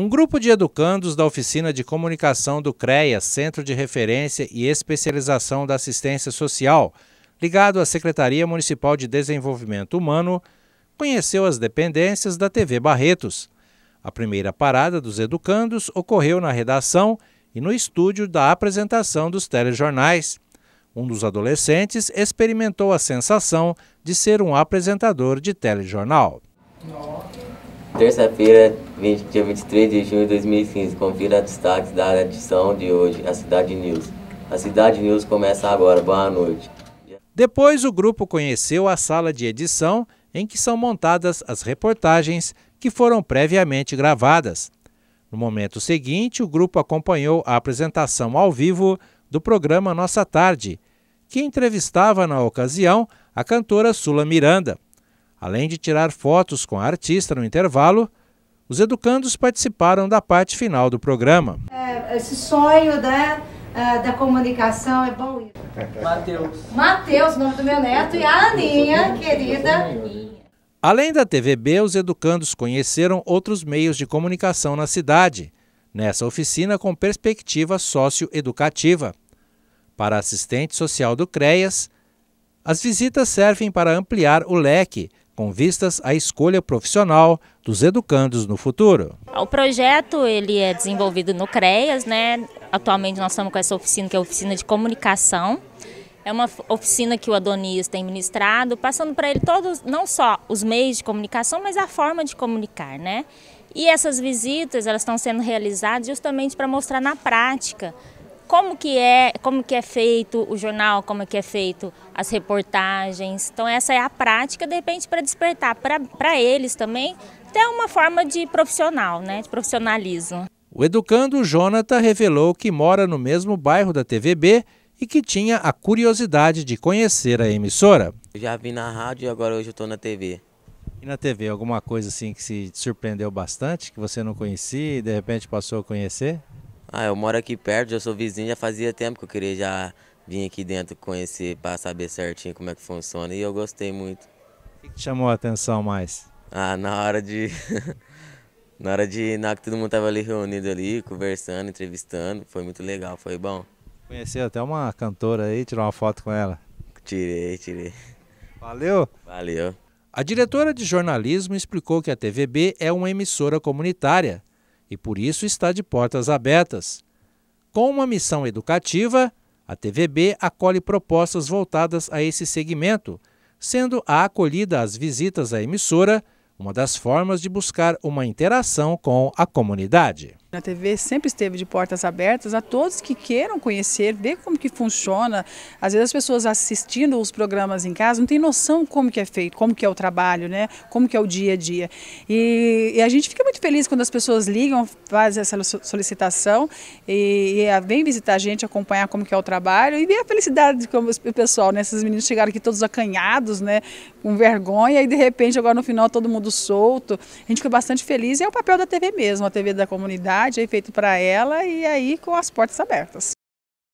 Um grupo de educandos da Oficina de Comunicação do CREA, Centro de Referência e Especialização da Assistência Social, ligado à Secretaria Municipal de Desenvolvimento Humano, conheceu as dependências da TV Barretos. A primeira parada dos educandos ocorreu na redação e no estúdio da apresentação dos telejornais. Um dos adolescentes experimentou a sensação de ser um apresentador de telejornal. Nossa. Terça-feira, dia 23 de junho de 2015, confira destaques da edição de hoje, a Cidade News. A Cidade News começa agora. Boa noite. Depois, o grupo conheceu a sala de edição em que são montadas as reportagens que foram previamente gravadas. No momento seguinte, o grupo acompanhou a apresentação ao vivo do programa Nossa Tarde, que entrevistava na ocasião a cantora Sula Miranda. Além de tirar fotos com a artista no intervalo, os educandos participaram da parte final do programa. É, esse sonho né, é, da comunicação é bom. Matheus. Matheus, nome do meu neto, e a Aninha, querida. Além da TVB, os educandos conheceram outros meios de comunicação na cidade, nessa oficina com perspectiva socioeducativa. Para assistente social do CREAS, as visitas servem para ampliar o leque, com vistas à escolha profissional dos educandos no futuro. O projeto ele é desenvolvido no CREAS, né? Atualmente nós estamos com essa oficina que é a oficina de comunicação. É uma oficina que o Adonias tem ministrado, passando para ele todos, não só os meios de comunicação, mas a forma de comunicar, né? E essas visitas, elas estão sendo realizadas justamente para mostrar na prática como que é, como que é feito o jornal, como é que é feito as reportagens. Então essa é a prática, de repente, para despertar para eles também até uma forma de profissional, né, de profissionalismo. O educando Jonathan revelou que mora no mesmo bairro da TVB e que tinha a curiosidade de conhecer a emissora. Eu já vi na rádio e agora hoje eu estou na TV. E na TV, alguma coisa assim que se surpreendeu bastante, que você não conhecia e de repente passou a conhecer? Ah, eu moro aqui perto, já sou vizinho, já fazia tempo que eu queria já vir aqui dentro conhecer, para saber certinho como é que funciona e eu gostei muito. O que chamou a atenção mais? Ah, na hora de na hora de na hora que todo mundo tava ali reunido ali, conversando, entrevistando, foi muito legal, foi bom. Conheceu até uma cantora aí, tirou uma foto com ela. Tirei, tirei. Valeu? Valeu. A diretora de jornalismo explicou que a TVB é uma emissora comunitária e por isso está de portas abertas. Com uma missão educativa, a TVB acolhe propostas voltadas a esse segmento, sendo a acolhida às visitas à emissora uma das formas de buscar uma interação com a comunidade. A TV sempre esteve de portas abertas a todos que queiram conhecer, ver como que funciona. Às vezes as pessoas assistindo os programas em casa não tem noção como que é feito, como que é o trabalho, né? como que é o dia a dia. E, e a gente fica muito feliz quando as pessoas ligam, fazem essa solicitação e, e ah, vem visitar a gente, acompanhar como que é o trabalho e ver a felicidade do o pessoal, né? Esses meninos chegaram aqui todos acanhados, né? com vergonha e de repente agora no final todo mundo solto. A gente fica bastante feliz e é o papel da TV mesmo, a TV da comunidade é feito para ela e aí com as portas abertas.